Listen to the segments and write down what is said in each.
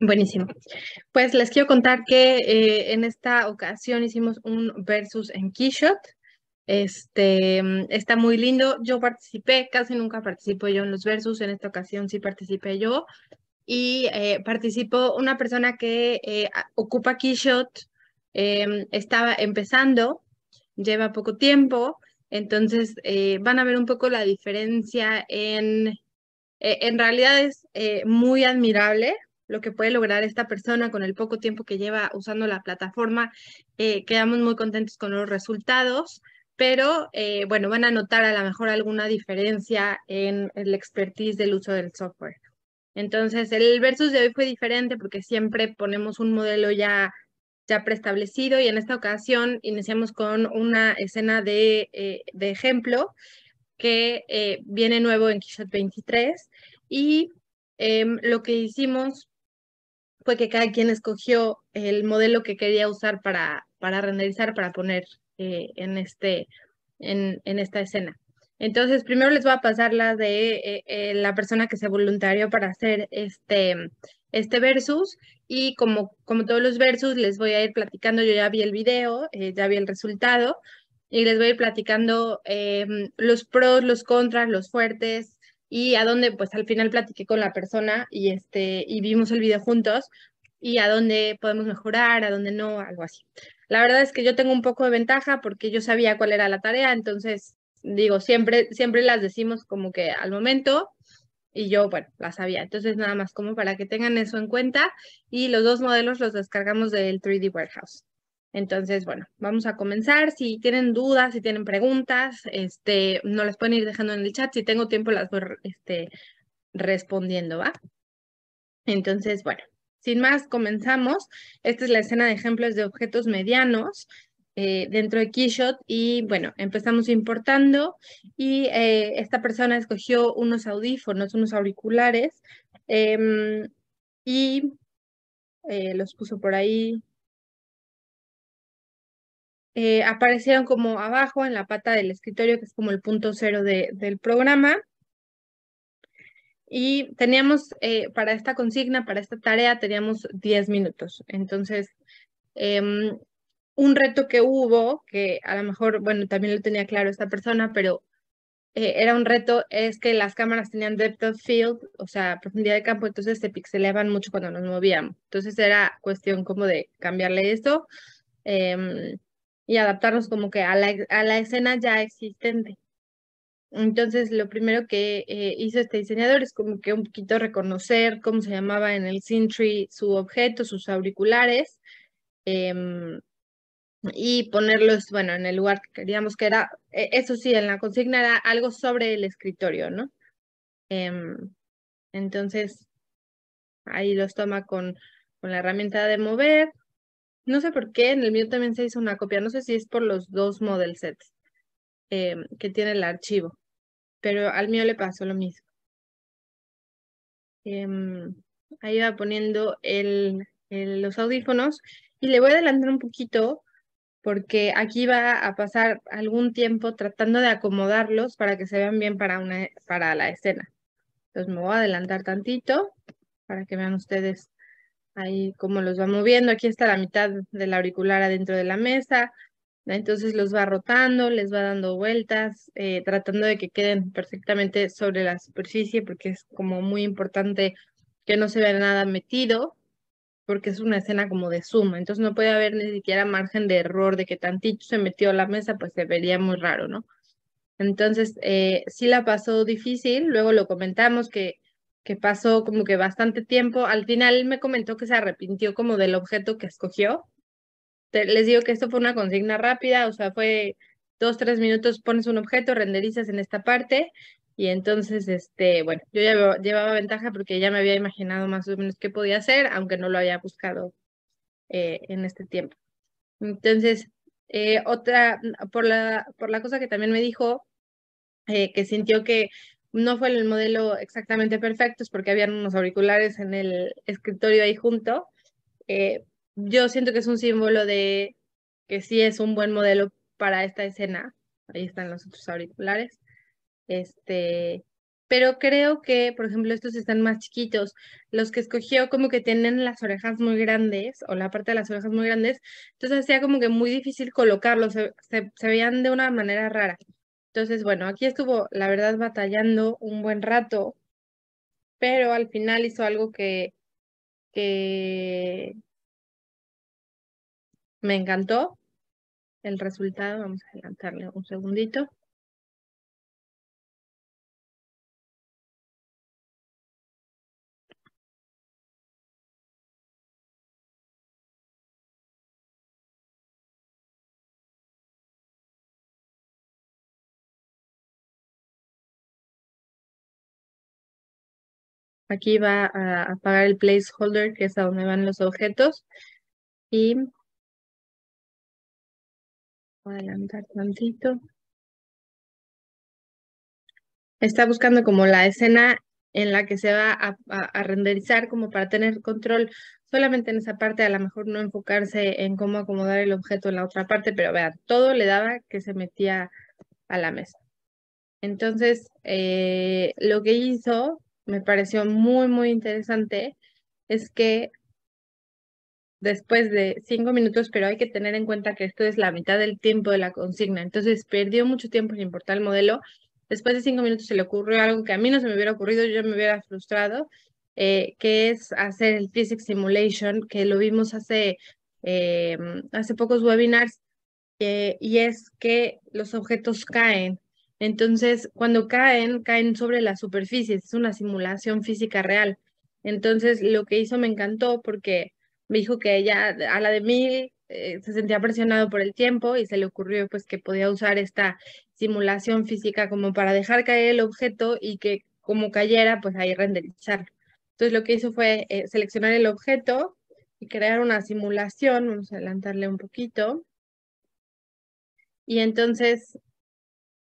Buenísimo. Pues les quiero contar que eh, en esta ocasión hicimos un versus en Keyshot. Este mm, está muy lindo. Yo participé, casi nunca participo yo en los versus. En esta ocasión sí participé yo. Y eh, participó una persona que eh, ocupa Keyshot, em, estaba empezando, lleva poco tiempo. Entonces van a ver un poco la diferencia en. en realidad es muy admirable lo que puede lograr esta persona con el poco tiempo que lleva usando la plataforma. Eh, quedamos muy contentos con los resultados, pero eh, bueno, van a notar a lo mejor alguna diferencia en el expertise del uso del software. Entonces, el versus de hoy fue diferente porque siempre ponemos un modelo ya, ya preestablecido y en esta ocasión iniciamos con una escena de, eh, ejemplo que viene nuevo en Keyshot 23 y em, lo que hicimos fue que cada quien escogió el modelo que quería usar para, para renderizar, para poner eh, en, este, en, esta escena. Entonces, primero les voy a pasar la de eh, eh, la persona que se voluntarió para hacer este, este versus y como, como todos los versus les voy a ir platicando, yo ya vi el video, ya vi el resultado y les voy a ir platicando los pros, los contras, los fuertes, y a dónde, pues al final platiqué con la persona y, este, y vimos el video juntos y a dónde podemos mejorar, a dónde no, algo así. La verdad es que yo tengo un poco de ventaja porque yo sabía cuál era la tarea, entonces digo, siempre, siempre las decimos como que al momento y yo, bueno, la sabía. Entonces nada más como para que tengan eso en cuenta y los dos modelos los descargamos del 3D Warehouse. Entonces, bueno, vamos a comenzar. Si tienen dudas, si tienen preguntas, este, no las pueden ir dejando en el chat. Si tengo tiempo, las voy este, respondiendo, ¿va? Entonces, bueno, sin más, comenzamos. Esta es la escena de ejemplos de objetos medianos. Eh, dentro de Keyshot y bueno, empezamos importando y eh, esta persona escogió unos audífonos, unos auriculares em, y eh, los puso por ahí, eh, aparecieron como abajo en la pata del escritorio, que es como el punto cero de, del programa. Y teníamos, eh, para esta consigna, para esta tarea, teníamos 10 minutos. Entonces, em, un reto que hubo, que a lo mejor, bueno, también lo tenía claro esta persona, pero eh, era un reto, es que las cámaras tenían depth of field, o sea, profundidad de campo, entonces se pixeleaban mucho cuando nos movíamos. Entonces era cuestión como de cambiarle esto. Em, y adaptarnos como que a la, a la escena ya existente. Entonces, lo primero que eh, hizo este diseñador es como que un poquito reconocer cómo se llamaba en el Sintry su objeto, sus auriculares, em, y ponerlos, bueno, en el lugar que queríamos que era, e, eso sí, en la consigna era algo sobre el escritorio, ¿no? Em, entonces, ahí los toma con, con la herramienta de mover, no sé por qué, en el mío también se hizo una copia, no sé si es por los dos model sets em, que tiene el archivo, pero al mío le pasó lo mismo. Em, ahí va poniendo los audífonos y le voy a adelantar un poquito porque aquí va a pasar algún tiempo tratando de acomodarlos para que se vean bien para, una, para la escena. Entonces me voy a adelantar tantito para que vean ustedes ahí como los va moviendo, aquí está la mitad de la auricular adentro de la mesa, entonces los va rotando, les va dando vueltas, eh, tratando de que queden perfectamente sobre la superficie porque es como muy importante que no se vea nada metido porque es una escena como de suma, entonces no puede haber ni siquiera margen de error de que tantito se metió a la mesa, pues se vería muy raro, ¿no? Entonces, eh, sí la pasó difícil, luego lo comentamos que que pasó como que bastante tiempo. Al final me comentó que se arrepintió como del objeto que escogió. les digo que esto fue una consigna rápida, o sea, fue dos, tres minutos, pones un objeto, renderizas en esta parte y entonces, este, bueno, yo ya llevaba ventaja porque ya me había imaginado más o menos qué podía hacer, aunque no lo había buscado eh, en este tiempo. Entonces, eh, otra, por la, por la cosa que también me dijo, eh, que sintió que no fue el modelo exactamente perfecto, es porque habían unos auriculares en el escritorio ahí junto. Eh, yo siento que es un símbolo de que sí es un buen modelo para esta escena. Ahí están los otros auriculares. Este, pero creo que, por ejemplo, estos están más chiquitos. Los que escogió como que tienen las orejas muy grandes o la parte de las orejas muy grandes, entonces hacía como que muy difícil colocarlos, se veían de una manera rara. Entonces, bueno, aquí estuvo, la verdad, batallando un buen rato, pero al final hizo algo que, que me encantó. El resultado, vamos a adelantarle un segundito. Aquí va a apagar el placeholder, que es a donde van los objetos. Y voy a adelantar tantito. Está buscando como la escena en la que se va a, renderizar como para tener control solamente en esa parte, a lo mejor no enfocarse en cómo acomodar el objeto en la otra parte, pero vean, todo le daba que se metía a la mesa. Entonces, eh, lo que hizo me pareció muy, muy interesante es que después de cinco minutos, pero hay que tener en cuenta que esto es la mitad del tiempo de la consigna. Entonces perdió mucho tiempo sin importar el modelo. Después de cinco minutos se le ocurrió algo que a mí no se me hubiera ocurrido, yo me hubiera frustrado, eh, que es hacer el Physics Simulation, que lo vimos hace, eh, hace pocos webinars, eh, y es que los objetos caen entonces, cuando caen, caen sobre la superficie. es una simulación física real. Entonces, lo que hizo me encantó porque me dijo que ella a la de mil eh, se sentía presionado por el tiempo y se le ocurrió pues que podía usar esta simulación física como para dejar caer el objeto y que como cayera, pues ahí renderizarlo. Entonces, lo que hizo fue eh, seleccionar el objeto y crear una simulación, vamos a adelantarle un poquito. Y entonces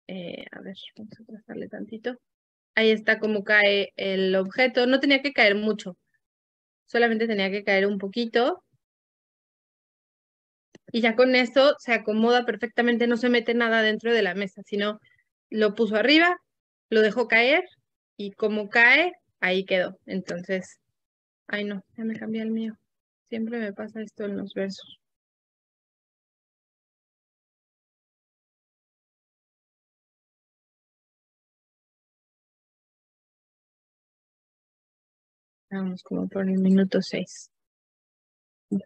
eh, a ver, vamos a trazarle tantito. Ahí está como cae el objeto. No tenía que caer mucho. Solamente tenía que caer un poquito. Y ya con eso se acomoda perfectamente. No se mete nada dentro de la mesa, sino lo puso arriba, lo dejó caer y como cae, ahí quedó. Entonces, ay no, ya me cambié el mío. Siempre me pasa esto en los versos. Vamos como por el minuto seis. Un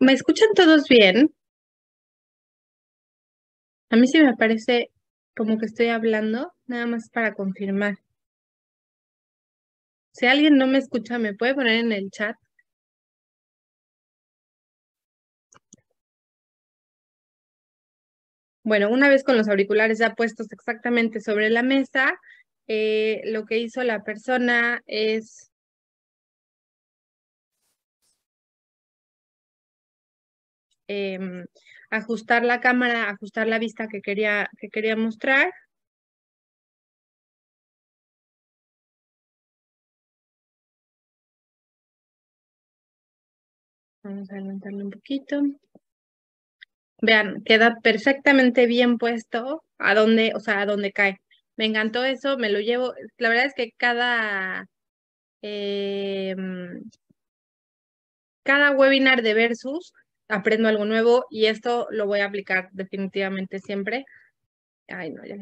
¿Me escuchan todos bien? A mí sí me parece como que estoy hablando, nada más para confirmar. Si alguien no me escucha, ¿me puede poner en el chat? Bueno, una vez con los auriculares ya puestos exactamente sobre la mesa, eh, lo que hizo la persona es em, ajustar la cámara, ajustar la vista que quería, que quería mostrar. Vamos a levantarle un poquito. Vean, queda perfectamente bien puesto a dónde, o sea, a dónde cae. Me encantó eso, me lo llevo. La verdad es que cada, eh, cada webinar de Versus aprendo algo nuevo y esto lo voy a aplicar definitivamente siempre. Ay, no, ya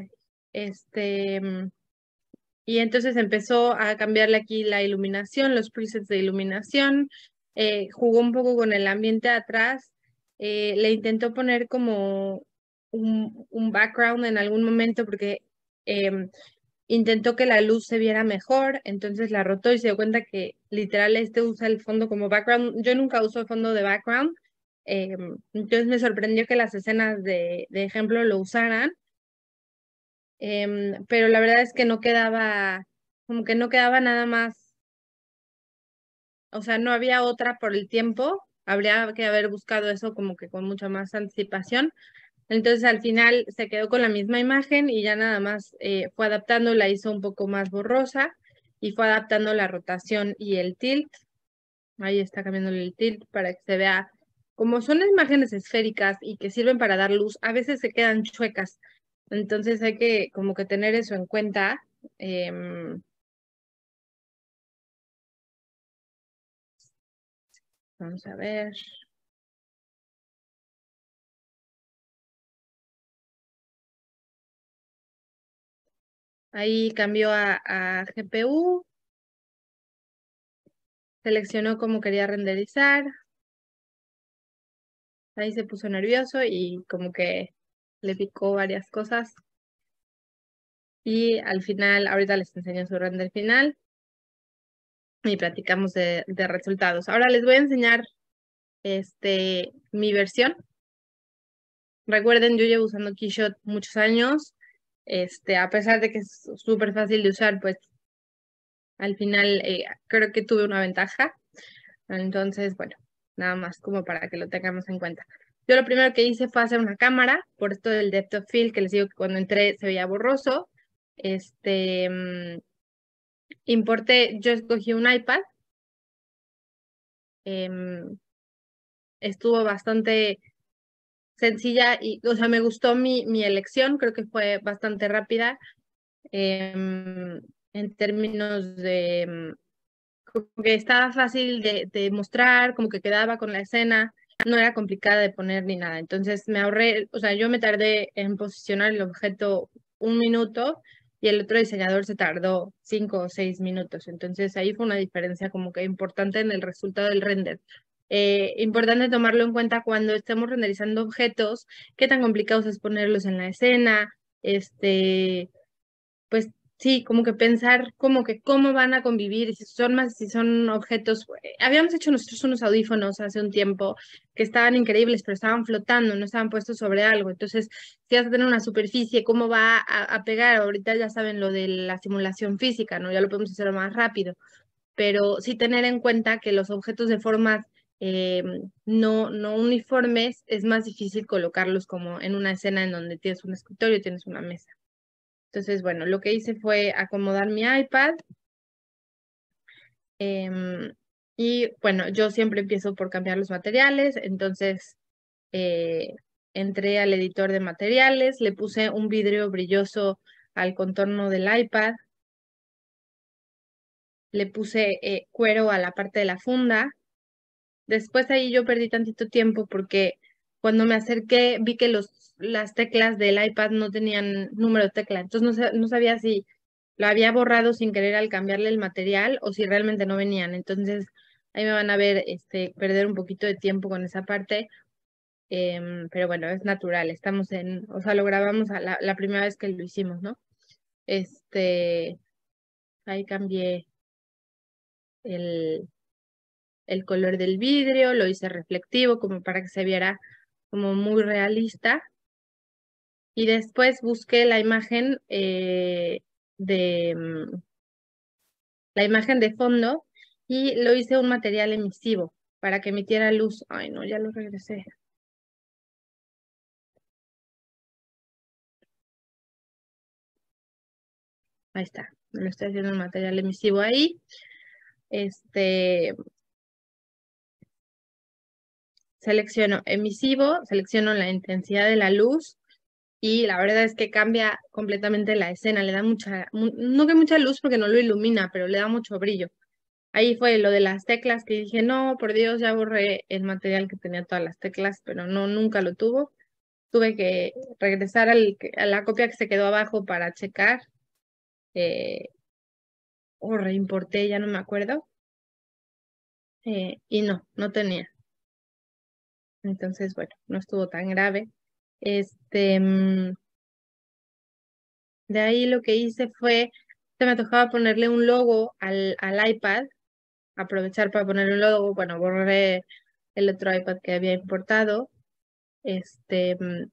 Este, mm, y entonces empezó a cambiarle aquí la iluminación, los presets de iluminación, eh, jugó un poco con el ambiente atrás, eh, le intentó poner como un, un, background en algún momento porque em, intentó que la luz se viera mejor, entonces la rotó y se dio cuenta que literal este usa el fondo como background. Yo nunca uso el fondo de background, Em, entonces me sorprendió que las escenas de, ejemplo lo usaran, em, pero la verdad es que no quedaba, como que no quedaba nada más, o sea, no había otra por el tiempo, habría que haber buscado eso como que con mucha más anticipación. Entonces al final se quedó con la misma imagen y ya nada más eh, fue adaptando, la hizo un poco más borrosa y fue adaptando la rotación y el tilt. Ahí está cambiando el tilt para que se vea como son imágenes esféricas y que sirven para dar luz, a veces se quedan chuecas. Entonces hay que como que tener eso en cuenta. Em, vamos a ver. Ahí cambió a GPU. Seleccionó cómo quería renderizar ahí se puso nervioso y como que le picó varias cosas. Y al final, ahorita les enseño su render final y platicamos de, resultados. Ahora les voy a enseñar este, mi versión. Recuerden, yo llevo usando Keyshot muchos años. Este, a pesar de que es súper fácil de usar, pues al final eh, creo que tuve una ventaja. Entonces, bueno, nada más como para que lo tengamos en cuenta. Yo lo primero que hice fue hacer una cámara, por esto del depth of field, que les digo que cuando entré se veía borroso. Este, mm, importé, yo escogí un iPad. Em, estuvo bastante sencilla y, o sea, me gustó mi, mi elección, creo que fue bastante rápida em, en términos de mm, como que estaba fácil de, mostrar, como que quedaba con la escena, no era complicada de poner ni nada. Entonces me ahorré, o sea, yo me tardé en posicionar el objeto un minuto y el otro diseñador se tardó cinco o seis minutos. Entonces ahí fue una diferencia como que importante en el resultado del render. Eh, importante tomarlo en cuenta cuando estemos renderizando objetos, qué tan complicados es ponerlos en la escena, este, pues sí, como que pensar como que cómo van a convivir, si son más, si son objetos. Eh, habíamos hecho nosotros unos audífonos hace un tiempo que estaban increíbles, pero estaban flotando, no estaban puestos sobre algo. Entonces, si vas a tener una superficie, ¿cómo va a, pegar? Ahorita ya saben lo de la simulación física, ¿no? Ya lo podemos hacer más rápido. Pero sí tener en cuenta que los objetos de formas eh, no, no uniformes es más difícil colocarlos como en una escena en donde tienes un escritorio, tienes una mesa. Entonces, bueno, lo que hice fue acomodar mi iPad. Em, y bueno, yo siempre empiezo por cambiar los materiales, entonces eh, entré al editor de materiales, le puse un vidrio brilloso al contorno del iPad, le puse eh, cuero a la parte de la funda. Después ahí yo perdí tantito tiempo porque cuando me acerqué vi que los las teclas del iPad no tenían número de tecla, entonces no, no sabía si lo había borrado sin querer al cambiarle el material o si realmente no venían. Entonces, ahí me van a ver este, perder un poquito de tiempo con esa parte. Em, pero bueno, es natural, estamos en, o sea, lo grabamos a la, la, primera vez que lo hicimos, ¿no? Este, ahí cambié el, el color del vidrio, lo hice reflectivo como para que se viera como muy realista y después busqué la imagen eh, de mm, la imagen de fondo y lo hice un material emisivo para que emitiera luz. Ay, no, ya lo regresé. Ahí está, lo estoy haciendo un material emisivo ahí. Este, selecciono emisivo, selecciono la intensidad de la luz y la verdad es que cambia completamente la escena, le da mucha, no que mucha luz porque no lo ilumina, pero le da mucho brillo. Ahí fue lo de las teclas que dije, no, por Dios, ya borré el material que tenía todas las teclas, pero no, nunca lo tuvo. Tuve que regresar al, a la copia que se quedó abajo para checar. Eh, o reimporté, ya no me acuerdo. Eh, y no, no tenía. Entonces, bueno, no estuvo tan grave. Este, mm, de ahí lo que hice fue, se me tocaba ponerle un logo al, iPad, aprovechar para ponerle un logo, bueno, borré el otro iPad que había importado, este, mm,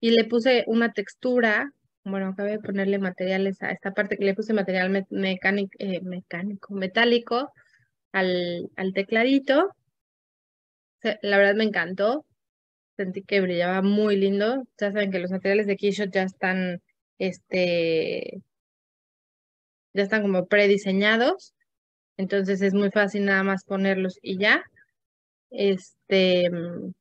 y le puse una textura, bueno, acabé de ponerle materiales a esta parte que le puse material mecánico, eh, mecánico, metálico al, al tecladito. La verdad me encantó sentí que brillaba muy lindo. Ya saben que los materiales de Keyshot ya están, este, ya están como prediseñados. Entonces es muy fácil nada más ponerlos y ya. Este. Mm,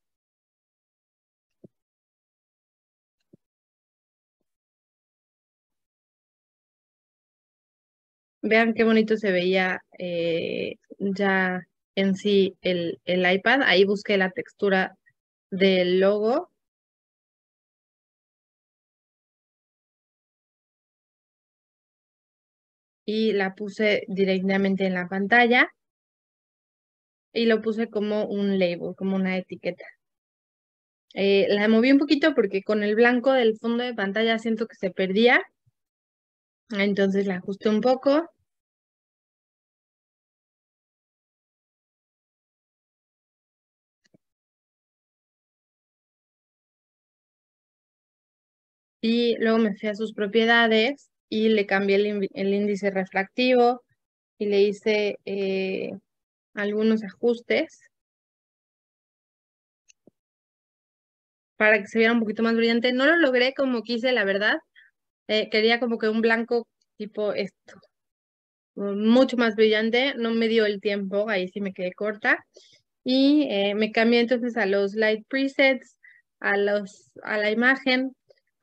vean qué bonito se veía eh, ya en sí el, el iPad. Ahí busqué la textura del logo y la puse directamente en la pantalla y lo puse como un label, como una etiqueta. Eh, la moví un poquito porque con el blanco del fondo de pantalla siento que se perdía. Entonces la ajusté un poco y luego me fui a sus propiedades y le cambié el, índice refractivo y le hice eh, algunos ajustes para que se viera un poquito más brillante. No lo logré como quise, la verdad. Eh, quería como que un blanco tipo esto, mucho más brillante. No me dio el tiempo, ahí sí me quedé corta. Y eh, me cambié entonces a los light presets, a, los, a la imagen,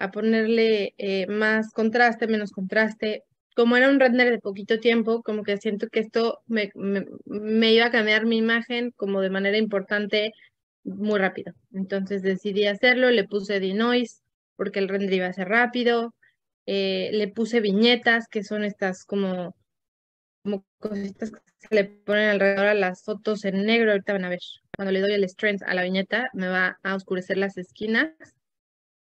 a ponerle eh, más contraste, menos contraste. Como era un render de poquito tiempo, como que siento que esto me, me, iba a cambiar mi imagen como de manera importante muy rápido. Entonces decidí hacerlo, le puse denoise porque el render iba a ser rápido, eh, le puse viñetas, que son estas como, como cositas que se le ponen alrededor a las fotos en negro, ahorita van a ver. Cuando le doy el strength a la viñeta, me va a oscurecer las esquinas.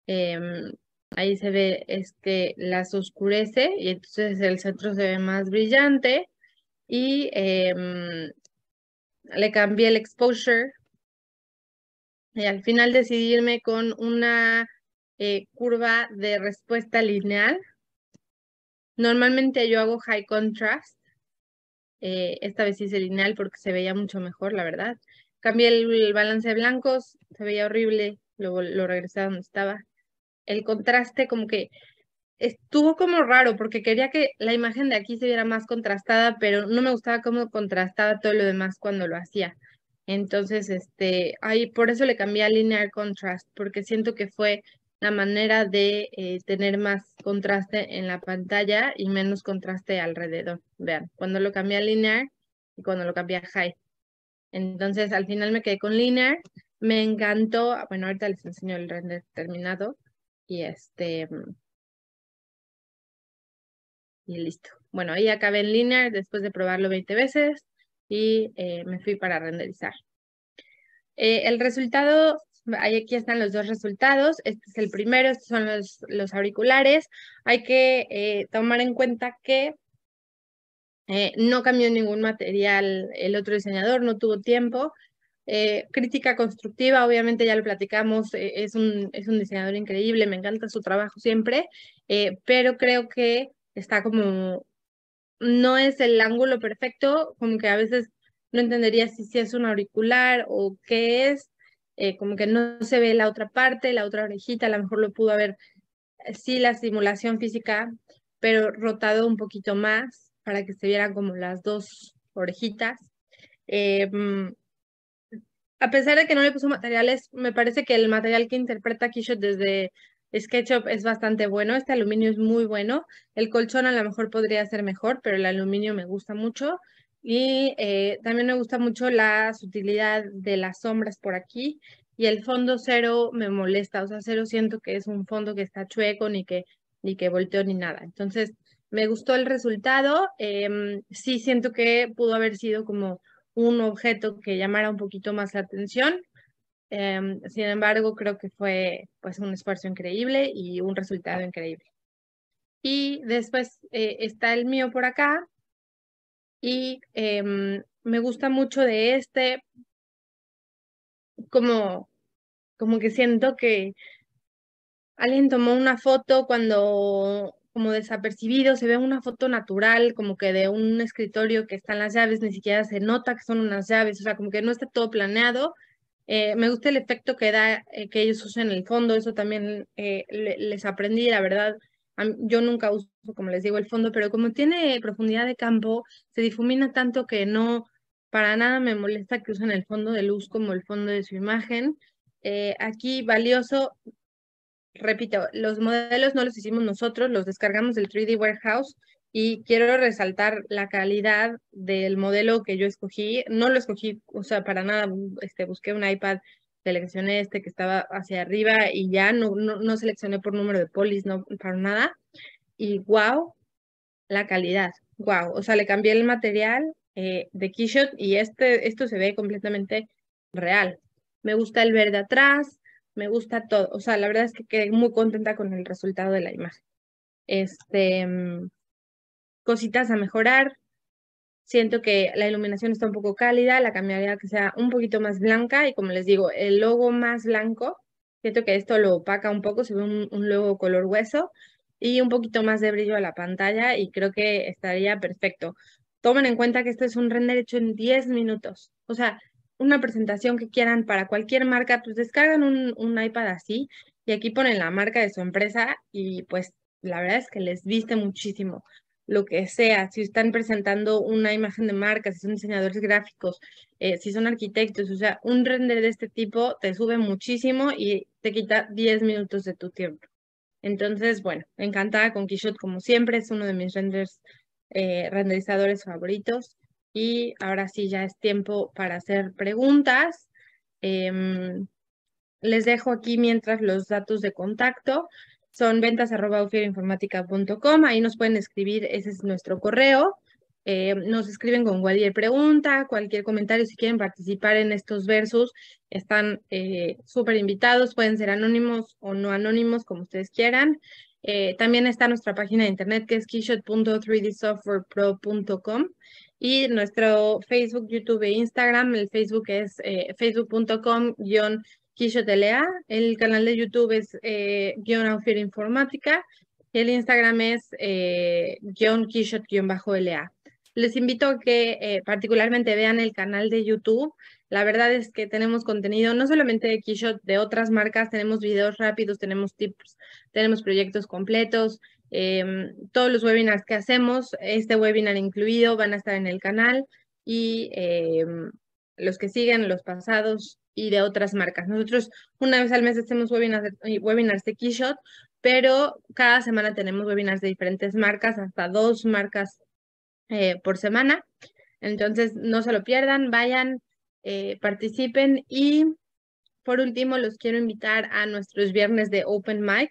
Em, ahí se ve es que las oscurece y entonces el centro se ve más brillante y em, le cambié el exposure y al final decidí irme con una eh, curva de respuesta lineal. Normalmente yo hago high contrast, eh, esta vez hice lineal porque se veía mucho mejor, la verdad. Cambié el, balance de blancos, se veía horrible, lo, lo regresé a donde estaba el contraste como que estuvo como raro porque quería que la imagen de aquí se viera más contrastada, pero no me gustaba cómo contrastaba todo lo demás cuando lo hacía. Entonces, este, ahí por eso le cambié a linear contrast, porque siento que fue la manera de eh, tener más contraste en la pantalla y menos contraste alrededor. Vean, cuando lo cambié a linear y cuando lo cambié a high. Entonces, al final me quedé con linear. Me encantó, bueno, ahorita les enseño el render terminado y este mm, listo. Bueno, ahí acabé en Linear después de probarlo 20 veces y eh, me fui para renderizar. Eh, el resultado, aquí están los dos resultados. Este es el primero, estos son los, los auriculares. Hay que eh, tomar en cuenta que no cambió ningún material el otro diseñador, no tuvo tiempo. Eh, crítica constructiva, obviamente ya lo platicamos, eh, es, un, es un diseñador increíble, me encanta su trabajo siempre, eh, pero creo que está como, no es el ángulo perfecto, como que a veces no entendería si, si es un auricular o qué es, como que no se ve la otra parte, la otra orejita, a lo mejor lo pudo haber, sí, la simulación física, pero rotado un poquito más para que se vieran como las dos orejitas. Mm, a pesar de que no le puso materiales, me parece que el material que interpreta Kishot desde SketchUp es bastante bueno. Este aluminio es muy bueno. El colchón a lo mejor podría ser mejor, pero el aluminio me gusta mucho. Y eh, también me gusta mucho la sutilidad de las sombras por aquí. Y el fondo cero me molesta. O sea, cero siento que es un fondo que está chueco, ni que, ni que volteó, ni nada. Entonces, me gustó el resultado. Em, sí siento que pudo haber sido como un objeto que llamara un poquito más la atención. Em, sin embargo, creo que fue pues, un esfuerzo increíble y un resultado increíble. Y después eh, está el mío por acá. Y em, me gusta mucho de este, como, como que siento que alguien tomó una foto cuando como desapercibido, se ve una foto natural, como que de un escritorio que están las llaves, ni siquiera se nota que son unas llaves, o sea, como que no está todo planeado. Eh, me gusta el efecto que da eh, que ellos usen el fondo, eso también eh, les aprendí, la verdad. yo nunca uso, como les digo, el fondo, pero como tiene profundidad de campo, se difumina tanto que no, para nada me molesta que usen el fondo de luz como el fondo de su imagen. aquí valioso, repito, los modelos no los hicimos nosotros, los descargamos del 3D Warehouse y quiero resaltar la calidad del modelo que yo escogí. No lo escogí, o sea, para nada, este, busqué un iPad, seleccioné este que estaba hacia arriba y ya no, no, seleccioné por número de polis, no, para nada. Y wow, la calidad, wow. O sea, le cambié el material eh, de Keyshot y este, esto se ve completamente real. Me gusta el verde atrás, me gusta todo. O sea, la verdad es que quedé muy contenta con el resultado de la imagen. Este, mm, cositas a mejorar. Siento que la iluminación está un poco cálida, la cambiaría que sea un poquito más blanca y como les digo, el logo más blanco, siento que esto lo opaca un poco, se ve un, un logo color hueso y un poquito más de brillo a la pantalla y creo que estaría perfecto. Tomen en cuenta que esto es un render hecho en 10 minutos. O sea, una presentación que quieran para cualquier marca, pues descargan un, iPad así y aquí ponen la marca de su empresa y pues la verdad es que les viste muchísimo lo que sea, si están presentando una imagen de marca, si son diseñadores gráficos, eh, si son arquitectos, o sea, un render de este tipo te sube muchísimo y te quita 10 minutos de tu tiempo. Entonces, bueno, encantada con Keyshot como siempre, es uno de mis renders, eh, renderizadores favoritos. Y ahora sí, ya es tiempo para hacer preguntas. Em, les dejo aquí mientras los datos de contacto son ventas.ufierinformática.com. Ahí nos pueden escribir, ese es nuestro correo. Em, nos escriben con cualquier pregunta, cualquier comentario, si quieren participar en estos versos, están eh, súper invitados, pueden ser anónimos o no anónimos, como ustedes quieran. Eh, también está nuestra página de internet que es keyshot.3dsoftwarepro.com y nuestro Facebook, YouTube e Instagram. El Facebook es eh, facebook.com guión el canal de YouTube es eh, y el Instagram es eh, la Les invito a que eh, particularmente vean el canal de YouTube. La verdad es que tenemos contenido no solamente de Keyshot, de otras marcas, tenemos videos rápidos, tenemos tips, tenemos proyectos completos, Em, todos los webinars que hacemos, este webinar incluido, van a estar en el canal y em, los que siguen, los pasados y de otras marcas. Nosotros una vez al mes hacemos eh, webinars de, webinars Keyshot, pero cada semana tenemos webinars de diferentes marcas, hasta dos marcas eh, por semana. Entonces, no se lo pierdan, vayan, eh, participen y por último, los quiero invitar a nuestros viernes de Open Mic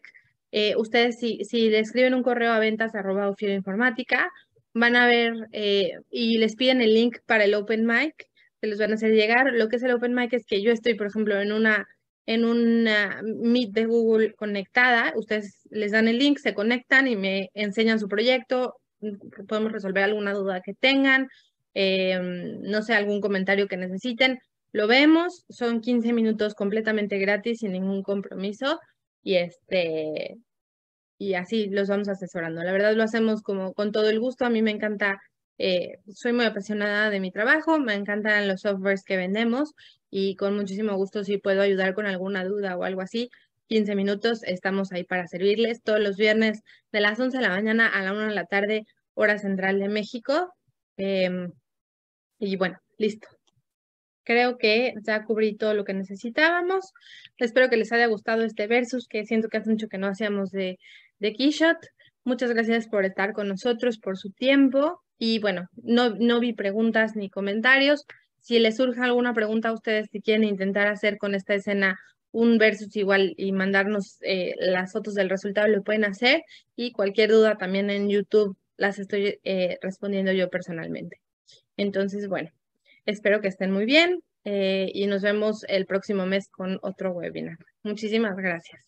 eh, ustedes si, si, le escriben un correo a ventas arroba informática, van a ver eh, y les piden el link para el Open Mic, se los van a hacer llegar. Lo que es el Open Mic es que yo estoy, por ejemplo, en una en Meet de Google conectada, ustedes les dan el link, se conectan y me enseñan su proyecto, podemos resolver alguna duda que tengan, em, no sé, algún comentario que necesiten, lo vemos, son 15 minutos completamente gratis, sin ningún compromiso, y este, y así los vamos asesorando. La verdad lo hacemos como con todo el gusto. A mí me encanta, eh, soy muy apasionada de mi trabajo, me encantan los softwares que vendemos y con muchísimo gusto si puedo ayudar con alguna duda o algo así. 15 minutos, estamos ahí para servirles todos los viernes de las 11 de la mañana a la 1 de la tarde, hora central de México. Em, y bueno, listo. Creo que ya cubrí todo lo que necesitábamos. Espero que les haya gustado este versus, que siento que hace mucho que no hacíamos de, de KeyShot, Muchas gracias por estar con nosotros, por su tiempo. Y bueno, no, no vi preguntas ni comentarios. Si les surge alguna pregunta a ustedes, si quieren intentar hacer con esta escena un versus igual y mandarnos eh, las fotos del resultado, lo pueden hacer. Y cualquier duda también en YouTube las estoy eh, respondiendo yo personalmente. Entonces, bueno, espero que estén muy bien eh, y nos vemos el próximo mes con otro webinar. Muchísimas gracias.